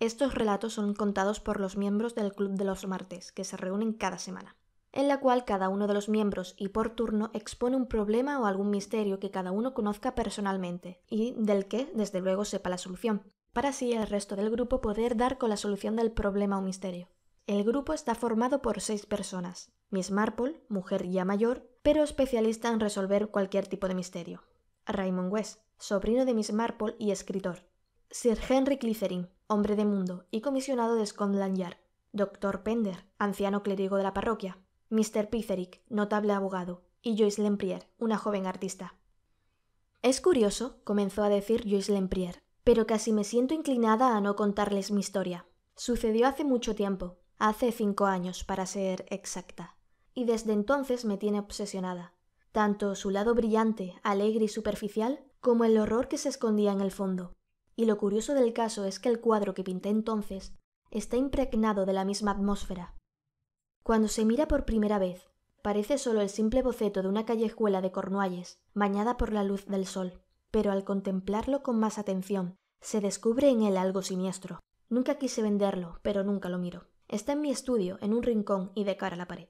Estos relatos son contados por los miembros del Club de los Martes, que se reúnen cada semana, en la cual cada uno de los miembros y por turno expone un problema o algún misterio que cada uno conozca personalmente y del que, desde luego, sepa la solución, para así el resto del grupo poder dar con la solución del problema o misterio. El grupo está formado por seis personas. Miss Marple, mujer ya mayor, pero especialista en resolver cualquier tipo de misterio. Raymond West, sobrino de Miss Marple y escritor. Sir Henry Clitherin, hombre de mundo y comisionado de Scotland Yard, Dr. Pender, anciano clérigo de la parroquia, Mr. Pitherick, notable abogado, y Joyce Lemprier, una joven artista. Es curioso, comenzó a decir Joyce Lemprier, pero casi me siento inclinada a no contarles mi historia. Sucedió hace mucho tiempo, hace cinco años para ser exacta, y desde entonces me tiene obsesionada. Tanto su lado brillante, alegre y superficial, como el horror que se escondía en el fondo y lo curioso del caso es que el cuadro que pinté entonces está impregnado de la misma atmósfera. Cuando se mira por primera vez, parece solo el simple boceto de una callejuela de Cornualles, bañada por la luz del sol, pero al contemplarlo con más atención, se descubre en él algo siniestro. Nunca quise venderlo, pero nunca lo miro. Está en mi estudio, en un rincón y de cara a la pared.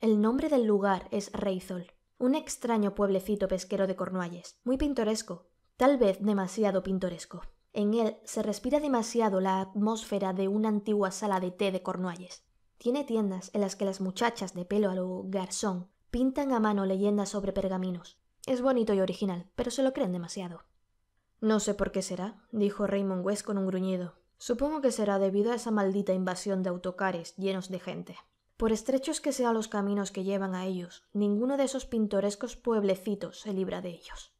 El nombre del lugar es Reizol, un extraño pueblecito pesquero de Cornualles, muy pintoresco, tal vez demasiado pintoresco. En él se respira demasiado la atmósfera de una antigua sala de té de Cornualles. Tiene tiendas en las que las muchachas de pelo a lo garzón pintan a mano leyendas sobre pergaminos. Es bonito y original, pero se lo creen demasiado. No sé por qué será, dijo Raymond West con un gruñido. Supongo que será debido a esa maldita invasión de autocares llenos de gente. Por estrechos que sean los caminos que llevan a ellos, ninguno de esos pintorescos pueblecitos se libra de ellos.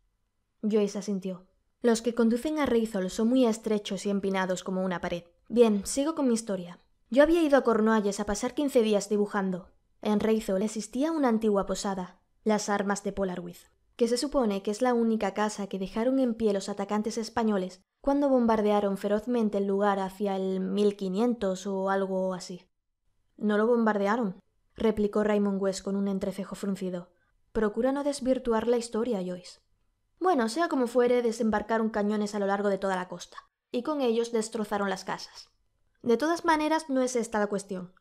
Joyce asintió. Los que conducen a Reizol son muy estrechos y empinados como una pared. Bien, sigo con mi historia. Yo había ido a Cornualles a pasar quince días dibujando. En Reizol existía una antigua posada, las Armas de Polarwith, que se supone que es la única casa que dejaron en pie los atacantes españoles cuando bombardearon ferozmente el lugar hacia el 1500 o algo así. No lo bombardearon, replicó Raymond West con un entrecejo fruncido. Procura no desvirtuar la historia, Joyce. Bueno, sea como fuere, desembarcaron cañones a lo largo de toda la costa, y con ellos destrozaron las casas. De todas maneras, no es esta la cuestión.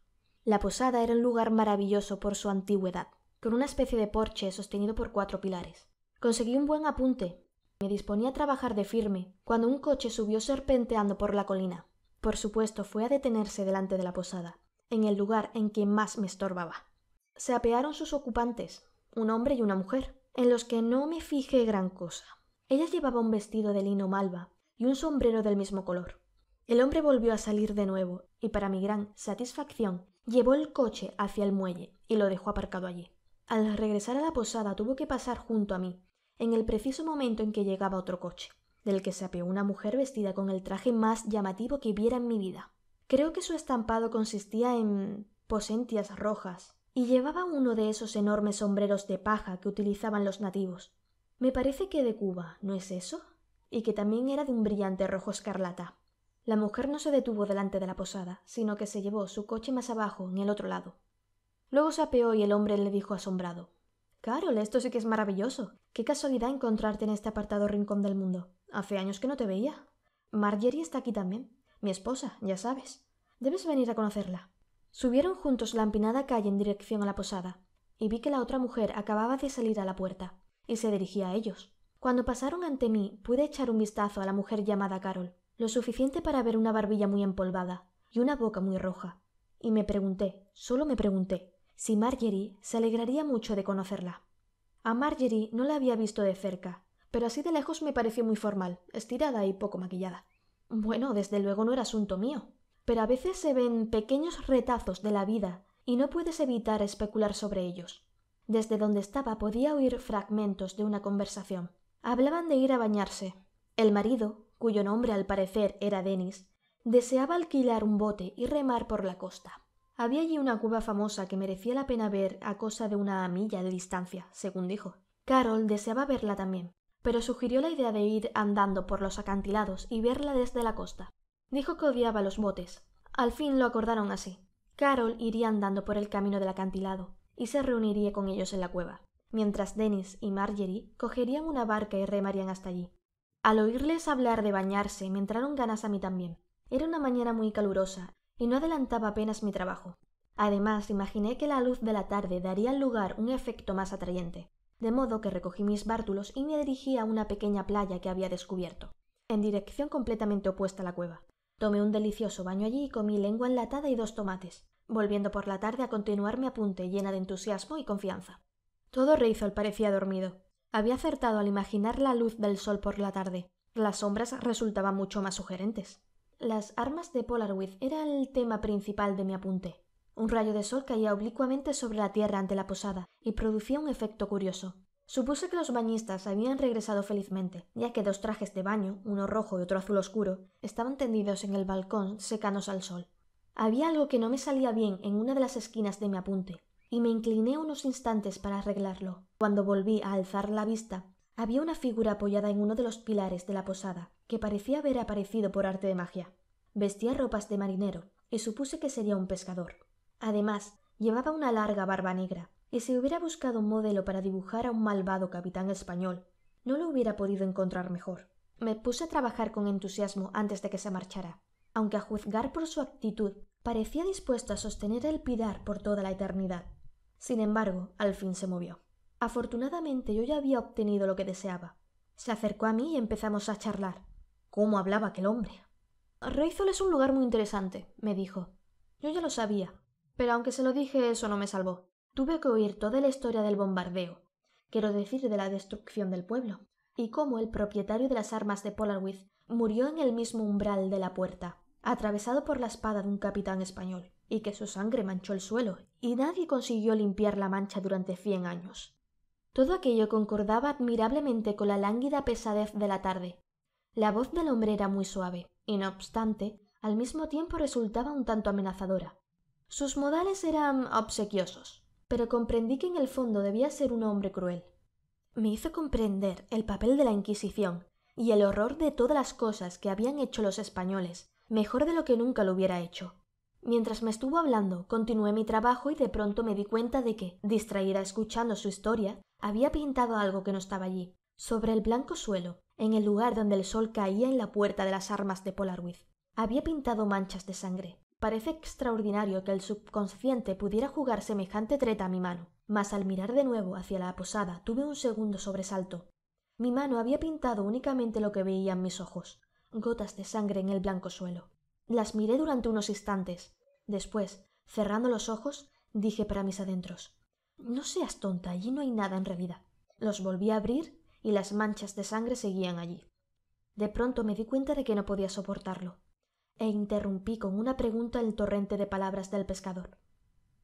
La posada era un lugar maravilloso por su antigüedad, con una especie de porche sostenido por cuatro pilares. Conseguí un buen apunte. Me disponía a trabajar de firme cuando un coche subió serpenteando por la colina. Por supuesto, fue a detenerse delante de la posada, en el lugar en que más me estorbaba. Se apearon sus ocupantes, un hombre y una mujer en los que no me fijé gran cosa. Ella llevaba un vestido de lino malva y un sombrero del mismo color. El hombre volvió a salir de nuevo y para mi gran satisfacción llevó el coche hacia el muelle y lo dejó aparcado allí. Al regresar a la posada tuvo que pasar junto a mí, en el preciso momento en que llegaba otro coche, del que se apeó una mujer vestida con el traje más llamativo que viera en mi vida. Creo que su estampado consistía en posentias rojas, y llevaba uno de esos enormes sombreros de paja que utilizaban los nativos. Me parece que de Cuba, ¿no es eso? y que también era de un brillante rojo escarlata. La mujer no se detuvo delante de la posada, sino que se llevó su coche más abajo, en el otro lado. Luego se apeó y el hombre le dijo asombrado Carol, esto sí que es maravilloso. Qué casualidad encontrarte en este apartado rincón del mundo. Hace años que no te veía. Marjorie está aquí también. Mi esposa, ya sabes. Debes venir a conocerla. Subieron juntos la empinada calle en dirección a la posada, y vi que la otra mujer acababa de salir a la puerta, y se dirigía a ellos. Cuando pasaron ante mí pude echar un vistazo a la mujer llamada Carol, lo suficiente para ver una barbilla muy empolvada y una boca muy roja, y me pregunté, solo me pregunté, si Margery se alegraría mucho de conocerla. A Margery no la había visto de cerca, pero así de lejos me pareció muy formal, estirada y poco maquillada. Bueno, desde luego no era asunto mío pero a veces se ven pequeños retazos de la vida y no puedes evitar especular sobre ellos. Desde donde estaba podía oír fragmentos de una conversación. Hablaban de ir a bañarse. El marido, cuyo nombre al parecer era Denis, deseaba alquilar un bote y remar por la costa. Había allí una cueva famosa que merecía la pena ver a cosa de una milla de distancia, según dijo. Carol deseaba verla también, pero sugirió la idea de ir andando por los acantilados y verla desde la costa. Dijo que odiaba los botes. Al fin lo acordaron así. Carol iría andando por el camino del acantilado y se reuniría con ellos en la cueva, mientras Dennis y Margery cogerían una barca y remarían hasta allí. Al oírles hablar de bañarse me entraron ganas a mí también. Era una mañana muy calurosa y no adelantaba apenas mi trabajo. Además, imaginé que la luz de la tarde daría al lugar un efecto más atrayente, de modo que recogí mis bártulos y me dirigí a una pequeña playa que había descubierto, en dirección completamente opuesta a la cueva. Tomé un delicioso baño allí y comí lengua enlatada y dos tomates, volviendo por la tarde a continuar mi apunte llena de entusiasmo y confianza. Todo Reizol parecía dormido. Había acertado al imaginar la luz del sol por la tarde. Las sombras resultaban mucho más sugerentes. Las armas de Polarwith era el tema principal de mi apunte. Un rayo de sol caía oblicuamente sobre la tierra ante la posada y producía un efecto curioso. Supuse que los bañistas habían regresado felizmente, ya que dos trajes de baño, uno rojo y otro azul oscuro, estaban tendidos en el balcón secanos al sol. Había algo que no me salía bien en una de las esquinas de mi apunte, y me incliné unos instantes para arreglarlo. Cuando volví a alzar la vista, había una figura apoyada en uno de los pilares de la posada, que parecía haber aparecido por arte de magia. Vestía ropas de marinero, y supuse que sería un pescador. Además, llevaba una larga barba negra, y si hubiera buscado un modelo para dibujar a un malvado capitán español, no lo hubiera podido encontrar mejor. Me puse a trabajar con entusiasmo antes de que se marchara, aunque a juzgar por su actitud parecía dispuesto a sostener el pilar por toda la eternidad. Sin embargo, al fin se movió. Afortunadamente yo ya había obtenido lo que deseaba. Se acercó a mí y empezamos a charlar. ¿Cómo hablaba aquel hombre? Reizol es un lugar muy interesante, me dijo. Yo ya lo sabía, pero aunque se lo dije eso no me salvó. Tuve que oír toda la historia del bombardeo, quiero decir de la destrucción del pueblo, y cómo el propietario de las armas de Polarwith murió en el mismo umbral de la puerta, atravesado por la espada de un capitán español, y que su sangre manchó el suelo, y nadie consiguió limpiar la mancha durante cien años. Todo aquello concordaba admirablemente con la lánguida pesadez de la tarde. La voz del hombre era muy suave, y no obstante, al mismo tiempo resultaba un tanto amenazadora. Sus modales eran obsequiosos, pero comprendí que en el fondo debía ser un hombre cruel. Me hizo comprender el papel de la Inquisición y el horror de todas las cosas que habían hecho los españoles, mejor de lo que nunca lo hubiera hecho. Mientras me estuvo hablando, continué mi trabajo y de pronto me di cuenta de que, distraída escuchando su historia, había pintado algo que no estaba allí, sobre el blanco suelo, en el lugar donde el sol caía en la puerta de las armas de Polarwith. Había pintado manchas de sangre. Parece extraordinario que el subconsciente pudiera jugar semejante treta a mi mano, mas al mirar de nuevo hacia la posada tuve un segundo sobresalto. Mi mano había pintado únicamente lo que veían mis ojos, gotas de sangre en el blanco suelo. Las miré durante unos instantes. Después, cerrando los ojos, dije para mis adentros No seas tonta, allí no hay nada en realidad. Los volví a abrir y las manchas de sangre seguían allí. De pronto me di cuenta de que no podía soportarlo e interrumpí con una pregunta el torrente de palabras del pescador.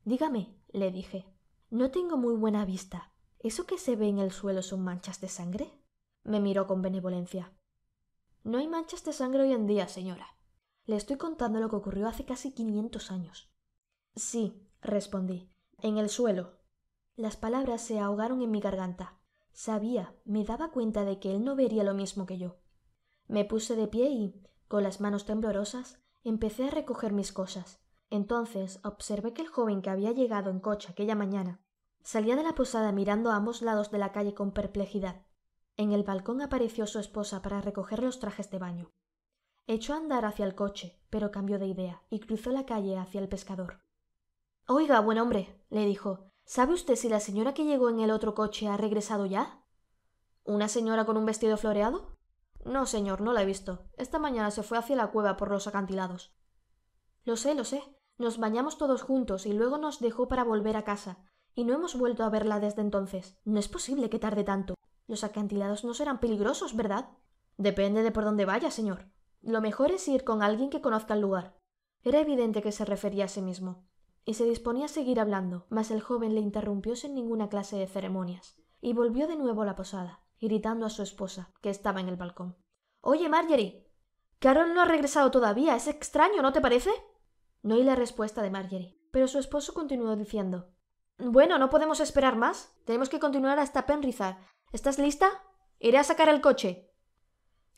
Dígame, le dije, no tengo muy buena vista. ¿Eso que se ve en el suelo son manchas de sangre? Me miró con benevolencia. No hay manchas de sangre hoy en día, señora. Le estoy contando lo que ocurrió hace casi quinientos años. Sí, respondí, en el suelo. Las palabras se ahogaron en mi garganta. Sabía, me daba cuenta de que él no vería lo mismo que yo. Me puse de pie y, con las manos temblorosas empecé a recoger mis cosas. Entonces observé que el joven que había llegado en coche aquella mañana salía de la posada mirando a ambos lados de la calle con perplejidad. En el balcón apareció su esposa para recoger los trajes de baño. Echó a andar hacia el coche, pero cambió de idea y cruzó la calle hacia el pescador. Oiga, buen hombre, le dijo, ¿sabe usted si la señora que llegó en el otro coche ha regresado ya? ¿Una señora con un vestido floreado? No, señor, no la he visto. Esta mañana se fue hacia la cueva por los acantilados. Lo sé, lo sé. Nos bañamos todos juntos y luego nos dejó para volver a casa, y no hemos vuelto a verla desde entonces. No es posible que tarde tanto. Los acantilados no serán peligrosos, ¿verdad? Depende de por dónde vaya, señor. Lo mejor es ir con alguien que conozca el lugar. Era evidente que se refería a sí mismo, y se disponía a seguir hablando, mas el joven le interrumpió sin ninguna clase de ceremonias, y volvió de nuevo a la posada gritando a su esposa, que estaba en el balcón. Oye, Marjorie. Carol no ha regresado todavía. Es extraño, ¿no te parece? No oí la respuesta de Marjorie, pero su esposo continuó diciendo Bueno, no podemos esperar más. Tenemos que continuar hasta Penrizar. ¿Estás lista? Iré a sacar el coche.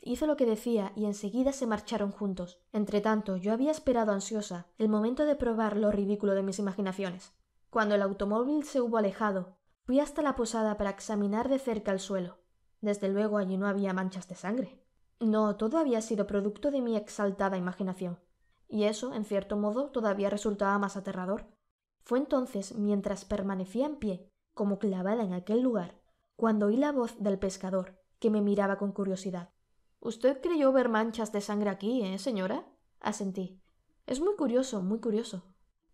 Hizo lo que decía y enseguida se marcharon juntos. Entretanto, yo había esperado ansiosa el momento de probar lo ridículo de mis imaginaciones. Cuando el automóvil se hubo alejado, fui hasta la posada para examinar de cerca el suelo. Desde luego allí no había manchas de sangre. No, todo había sido producto de mi exaltada imaginación. Y eso, en cierto modo, todavía resultaba más aterrador. Fue entonces, mientras permanecía en pie, como clavada en aquel lugar, cuando oí la voz del pescador, que me miraba con curiosidad. ¿Usted creyó ver manchas de sangre aquí, eh, señora? asentí. Es muy curioso, muy curioso.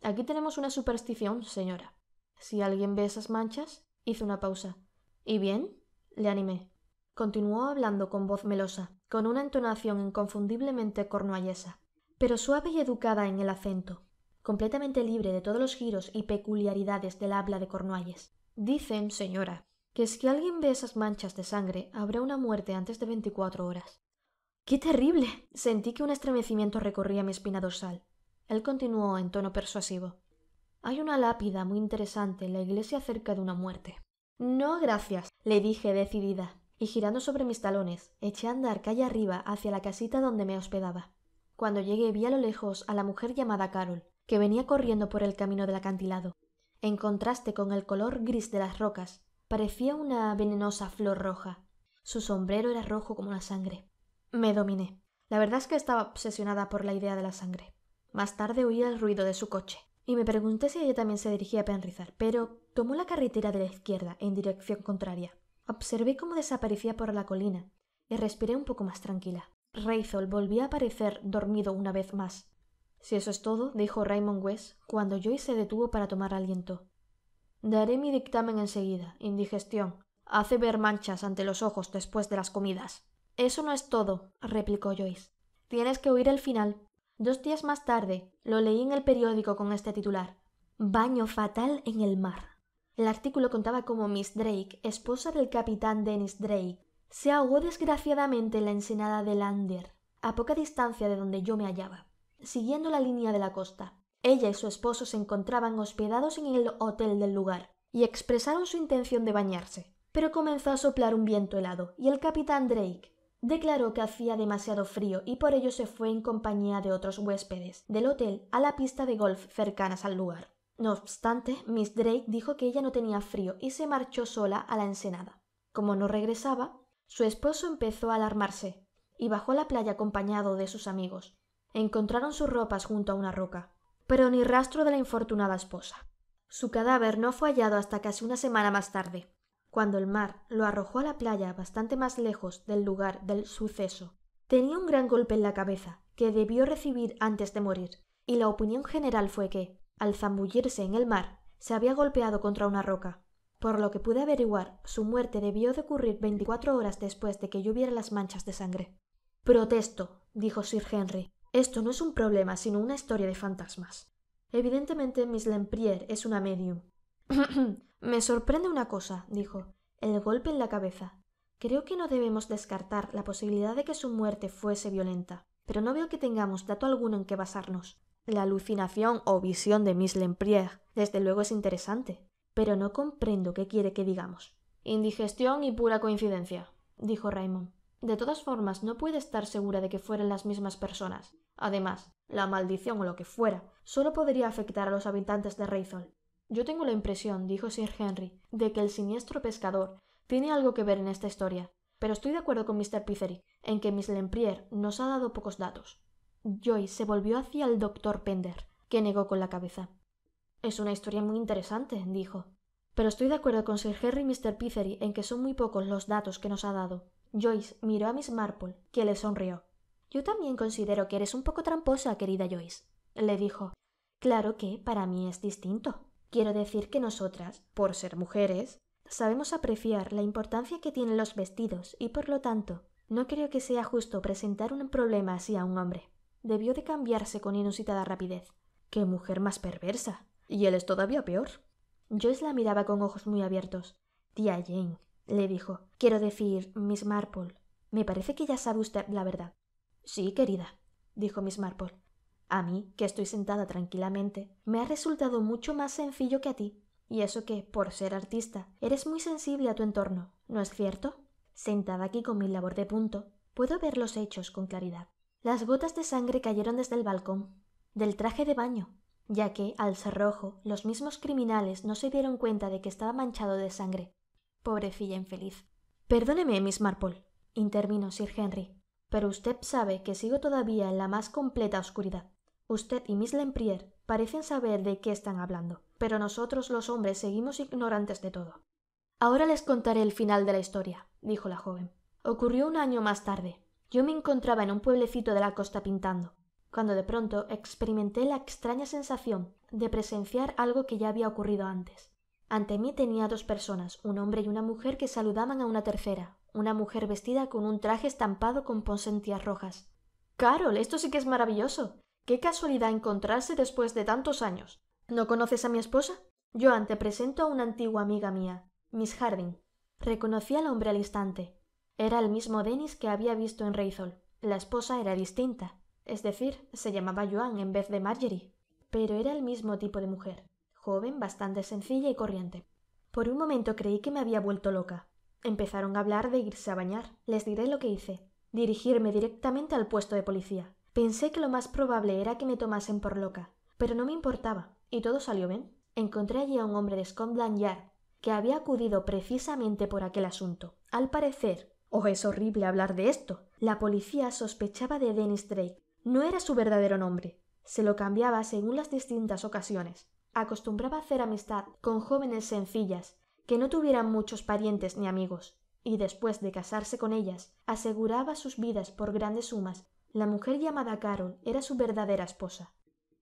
Aquí tenemos una superstición, señora. Si alguien ve esas manchas, hizo una pausa. ¿Y bien? le animé continuó hablando con voz melosa, con una entonación inconfundiblemente cornuallesa, pero suave y educada en el acento, completamente libre de todos los giros y peculiaridades del habla de Cornualles. Dicen, señora, que si alguien ve esas manchas de sangre habrá una muerte antes de veinticuatro horas. ¡Qué terrible! Sentí que un estremecimiento recorría mi espina dorsal. Él continuó en tono persuasivo. Hay una lápida muy interesante en la iglesia cerca de una muerte. No, gracias, le dije decidida y girando sobre mis talones, eché a andar calle arriba hacia la casita donde me hospedaba. Cuando llegué vi a lo lejos a la mujer llamada Carol, que venía corriendo por el camino del acantilado. En contraste con el color gris de las rocas, parecía una venenosa flor roja. Su sombrero era rojo como la sangre. Me dominé. La verdad es que estaba obsesionada por la idea de la sangre. Más tarde oí el ruido de su coche, y me pregunté si ella también se dirigía a Penrizar, pero tomó la carretera de la izquierda en dirección contraria. Observé cómo desaparecía por la colina y respiré un poco más tranquila. Raythol volvía a aparecer dormido una vez más. Si eso es todo, dijo Raymond West cuando Joyce se detuvo para tomar aliento. Daré mi dictamen enseguida. Indigestión. Hace ver manchas ante los ojos después de las comidas. Eso no es todo, replicó Joyce. Tienes que oír el final. Dos días más tarde, lo leí en el periódico con este titular. Baño fatal en el mar. El artículo contaba cómo Miss Drake, esposa del capitán Dennis Drake, se ahogó desgraciadamente en la ensenada de Lander, a poca distancia de donde yo me hallaba, siguiendo la línea de la costa. Ella y su esposo se encontraban hospedados en el hotel del lugar y expresaron su intención de bañarse, pero comenzó a soplar un viento helado y el capitán Drake declaró que hacía demasiado frío y por ello se fue en compañía de otros huéspedes del hotel a la pista de golf cercanas al lugar. No obstante, Miss Drake dijo que ella no tenía frío y se marchó sola a la ensenada. Como no regresaba, su esposo empezó a alarmarse y bajó a la playa acompañado de sus amigos. Encontraron sus ropas junto a una roca, pero ni rastro de la infortunada esposa. Su cadáver no fue hallado hasta casi una semana más tarde, cuando el mar lo arrojó a la playa bastante más lejos del lugar del suceso. Tenía un gran golpe en la cabeza que debió recibir antes de morir, y la opinión general fue que, al zambullirse en el mar, se había golpeado contra una roca. Por lo que pude averiguar, su muerte debió de ocurrir veinticuatro horas después de que yo las manchas de sangre. Protesto, dijo Sir Henry. Esto no es un problema, sino una historia de fantasmas. Evidentemente, Miss Lemprier es una medium. Me sorprende una cosa, dijo, el golpe en la cabeza. Creo que no debemos descartar la posibilidad de que su muerte fuese violenta, pero no veo que tengamos dato alguno en que basarnos. La alucinación o visión de Miss Lempriere, desde luego es interesante, pero no comprendo qué quiere que digamos. Indigestión y pura coincidencia, dijo Raymond. De todas formas, no puede estar segura de que fueran las mismas personas. Además, la maldición o lo que fuera, solo podría afectar a los habitantes de Reizol. Yo tengo la impresión, dijo Sir Henry, de que el siniestro pescador tiene algo que ver en esta historia, pero estoy de acuerdo con Mr. Pizzery en que Miss Lempriere nos ha dado pocos datos. Joyce se volvió hacia el doctor Pender, que negó con la cabeza. Es una historia muy interesante, dijo. Pero estoy de acuerdo con Sir Harry y Mr. Pitheri en que son muy pocos los datos que nos ha dado. Joyce miró a Miss Marple, que le sonrió. Yo también considero que eres un poco tramposa, querida Joyce, le dijo. Claro que para mí es distinto. Quiero decir que nosotras, por ser mujeres, sabemos apreciar la importancia que tienen los vestidos y por lo tanto, no creo que sea justo presentar un problema así a un hombre debió de cambiarse con inusitada rapidez. ¡Qué mujer más perversa! Y él es todavía peor. Joyce la miraba con ojos muy abiertos. Tía Jane, le dijo. Quiero decir, Miss Marple. Me parece que ya sabe usted la verdad. Sí, querida, dijo Miss Marple. A mí, que estoy sentada tranquilamente, me ha resultado mucho más sencillo que a ti. Y eso que, por ser artista, eres muy sensible a tu entorno, ¿no es cierto? Sentada aquí con mi labor de punto, puedo ver los hechos con claridad. Las gotas de sangre cayeron desde el balcón, del traje de baño, ya que, al rojo, los mismos criminales no se dieron cuenta de que estaba manchado de sangre. Pobre infeliz. Perdóneme, Miss Marple, intervino Sir Henry, pero usted sabe que sigo todavía en la más completa oscuridad. Usted y Miss Lemprier parecen saber de qué están hablando, pero nosotros los hombres seguimos ignorantes de todo. Ahora les contaré el final de la historia, dijo la joven. Ocurrió un año más tarde, yo me encontraba en un pueblecito de la costa pintando, cuando de pronto experimenté la extraña sensación de presenciar algo que ya había ocurrido antes. Ante mí tenía dos personas, un hombre y una mujer que saludaban a una tercera, una mujer vestida con un traje estampado con ponsentías rojas. Carol, esto sí que es maravilloso. Qué casualidad encontrarse después de tantos años. ¿No conoces a mi esposa? —Yo antepresento a una antigua amiga mía, Miss Harding. Reconocí al hombre al instante. Era el mismo Denis que había visto en Reizol. La esposa era distinta, es decir, se llamaba Joan en vez de Margery, pero era el mismo tipo de mujer, joven, bastante sencilla y corriente. Por un momento creí que me había vuelto loca. Empezaron a hablar de irse a bañar. Les diré lo que hice. Dirigirme directamente al puesto de policía. Pensé que lo más probable era que me tomasen por loca, pero no me importaba, y todo salió bien. Encontré allí a un hombre de Scotland Yard, que había acudido precisamente por aquel asunto. Al parecer, Oh, es horrible hablar de esto. La policía sospechaba de Dennis Drake. No era su verdadero nombre. Se lo cambiaba según las distintas ocasiones. Acostumbraba a hacer amistad con jóvenes sencillas, que no tuvieran muchos parientes ni amigos, y después de casarse con ellas, aseguraba sus vidas por grandes sumas. La mujer llamada Carol era su verdadera esposa.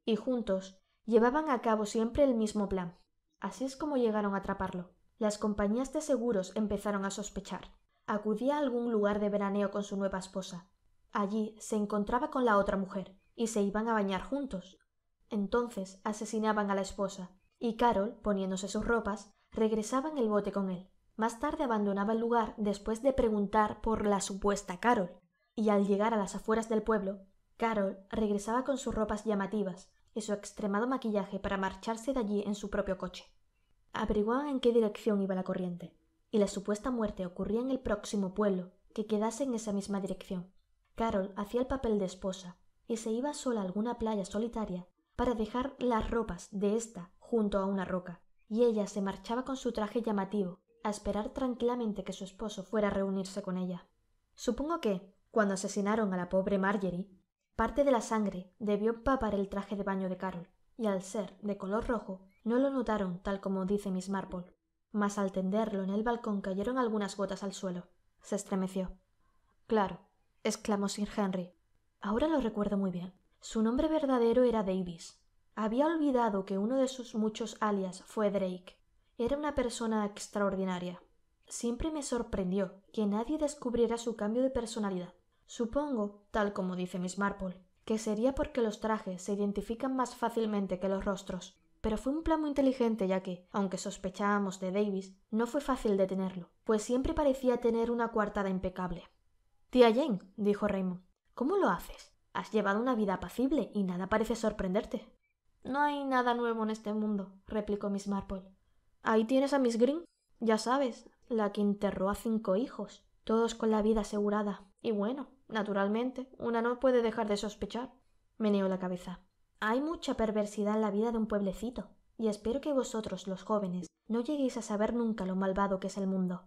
Y juntos llevaban a cabo siempre el mismo plan. Así es como llegaron a atraparlo. Las compañías de seguros empezaron a sospechar acudía a algún lugar de veraneo con su nueva esposa. Allí se encontraba con la otra mujer y se iban a bañar juntos. Entonces asesinaban a la esposa y Carol, poniéndose sus ropas, regresaba en el bote con él. Más tarde abandonaba el lugar después de preguntar por la supuesta Carol. Y al llegar a las afueras del pueblo, Carol regresaba con sus ropas llamativas y su extremado maquillaje para marcharse de allí en su propio coche. Averiguaban en qué dirección iba la corriente y la supuesta muerte ocurría en el próximo pueblo, que quedase en esa misma dirección. Carol hacía el papel de esposa y se iba sola a alguna playa solitaria para dejar las ropas de ésta junto a una roca, y ella se marchaba con su traje llamativo a esperar tranquilamente que su esposo fuera a reunirse con ella. Supongo que, cuando asesinaron a la pobre Margery, parte de la sangre debió empapar el traje de baño de Carol, y al ser de color rojo, no lo notaron tal como dice Miss Marple mas al tenderlo en el balcón cayeron algunas gotas al suelo. Se estremeció. Claro, exclamó Sir Henry. Ahora lo recuerdo muy bien. Su nombre verdadero era Davis. Había olvidado que uno de sus muchos alias fue Drake. Era una persona extraordinaria. Siempre me sorprendió que nadie descubriera su cambio de personalidad. Supongo, tal como dice Miss Marple, que sería porque los trajes se identifican más fácilmente que los rostros. Pero fue un plan muy inteligente ya que, aunque sospechábamos de Davis, no fue fácil detenerlo, pues siempre parecía tener una coartada impecable. Tía Jane, dijo Raymond, ¿cómo lo haces? Has llevado una vida apacible y nada parece sorprenderte. No hay nada nuevo en este mundo, replicó Miss Marple. Ahí tienes a Miss Green, ya sabes, la que enterró a cinco hijos, todos con la vida asegurada. Y bueno, naturalmente, una no puede dejar de sospechar. Meneó la cabeza. Hay mucha perversidad en la vida de un pueblecito, y espero que vosotros, los jóvenes, no lleguéis a saber nunca lo malvado que es el mundo.